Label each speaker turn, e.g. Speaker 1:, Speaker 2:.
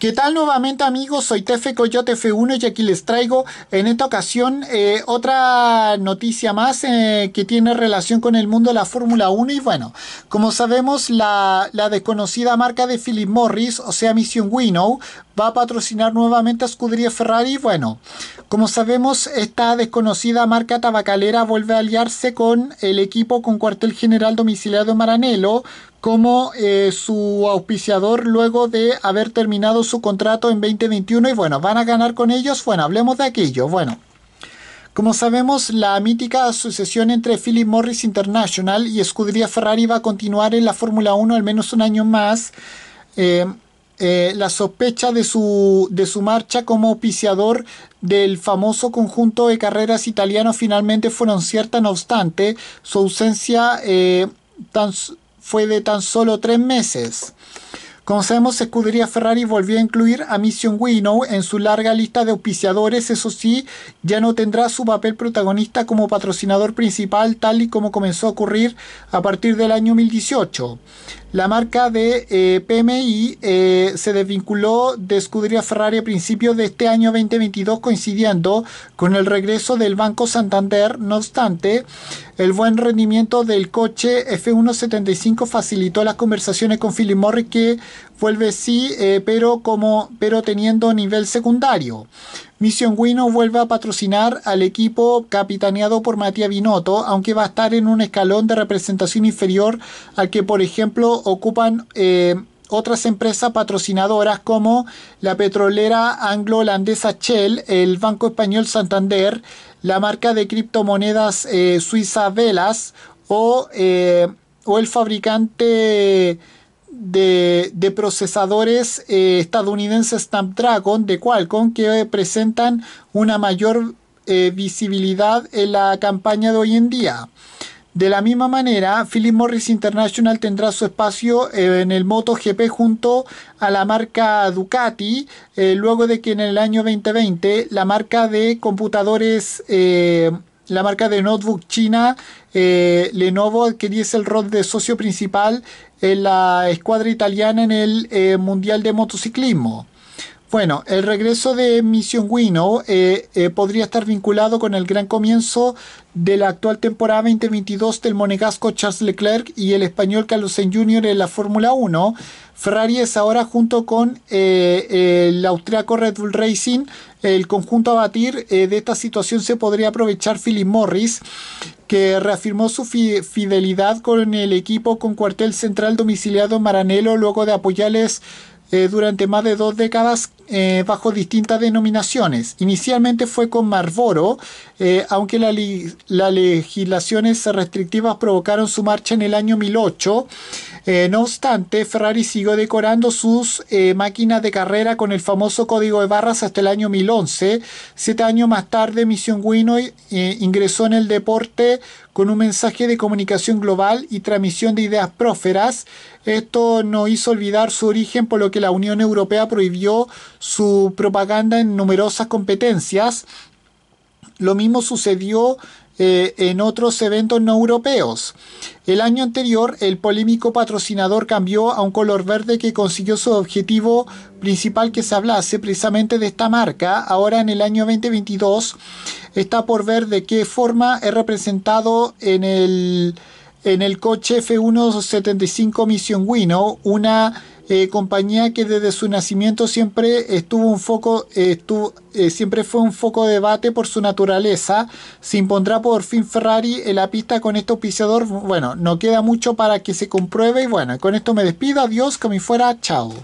Speaker 1: ¿Qué tal nuevamente amigos? Soy Tefe Coyote F1 y aquí les traigo en esta ocasión eh, otra noticia más eh, que tiene relación con el mundo de la Fórmula 1 y bueno, como sabemos la, desconocida marca de Philip Morris, o sea Mission Winnow, va a patrocinar nuevamente a Scuderia Ferrari bueno, como sabemos esta desconocida marca tabacalera vuelve a aliarse con el equipo con cuartel general domiciliado en Maranello como eh, su auspiciador luego de haber terminado su contrato en 2021 y bueno, van a ganar con ellos. Bueno, hablemos de aquello. Bueno, como sabemos, la mítica asociación entre Philip Morris International y Scuderia Ferrari va a continuar en la Fórmula 1 al menos un año más. Eh, eh, la sospecha de su, de su marcha como auspiciador del famoso conjunto de carreras italiano finalmente fueron ciertas, no obstante, su ausencia tan fue de tan solo tres meses. Como sabemos, Escudería Ferrari volvió a incluir a Mission Winnow en su larga lista de auspiciadores, eso sí, ya no tendrá su papel protagonista como patrocinador principal, tal y como comenzó a ocurrir a partir del año 2018. La marca de eh, PMI eh, se desvinculó de Scuderia Ferrari a principios de este año 2022 coincidiendo con el regreso del Banco Santander. No obstante, el buen rendimiento del coche F175 facilitó las conversaciones con Philip Morris que vuelve sí, eh, pero, como, pero teniendo nivel secundario. Mission Wino vuelve a patrocinar al equipo capitaneado por Matías Binotto, aunque va a estar en un escalón de representación inferior al que, por ejemplo, ocupan eh, otras empresas patrocinadoras como la petrolera anglo-holandesa Shell, el Banco Español Santander, la marca de criptomonedas eh, suiza Velas o, o el fabricante de, procesadores eh, estadounidenses Snapdragon de Qualcomm que presentan una mayor eh, visibilidad en la campaña de hoy en día. De la misma manera, Philip Morris International tendrá su espacio eh, en el MotoGP junto a la marca Ducati, luego de que en el año 2020 la marca de computadores la marca de notebook china eh, Lenovo dice el rol de socio principal en la escuadra italiana en el eh, Mundial de Motociclismo. Bueno, el regreso de Mission Wino eh, eh, podría estar vinculado con el gran comienzo de la actual temporada 2022 del monegasco Charles Leclerc y el español Carlos Sainz Jr. en la Fórmula 1. Ferrari es ahora junto con eh, el austriaco Red Bull Racing el conjunto a batir. de esta situación se podría aprovechar Philip Morris, que reafirmó su fidelidad con el equipo con cuartel central domiciliado en Maranello luego de apoyarles eh, durante más de dos décadas eh, bajo distintas denominaciones. Inicialmente fue con Marlboro, eh, aunque las legislaciones restrictivas provocaron su marcha en el año 2008. Eh, no obstante, Ferrari siguió decorando sus eh, máquinas de carrera con el famoso código de barras hasta el año 2011. Siete años más tarde, Misión Wino eh, ingresó en el deporte con un mensaje de comunicación global y transmisión de ideas prósperas. Esto no hizo olvidar su origen, por lo que la Unión Europea prohibió su propaganda en numerosas competencias. Lo mismo sucedió eh, en otros eventos no europeos. El año anterior, el polémico patrocinador cambió a un color verde que consiguió su objetivo principal que se hablase precisamente de esta marca. Ahora en el año 2022 está por ver de qué forma es representado en el, en el coche F175 Mission Wino, una eh, compañía que desde su nacimiento siempre estuvo un foco, eh, estuvo, eh, siempre fue un foco de debate por su naturaleza. Se impondrá por fin Ferrari en la pista con este auspiciador. Bueno, no queda mucho para que se compruebe y bueno, con esto me despido. Adiós, que me fuera, chao.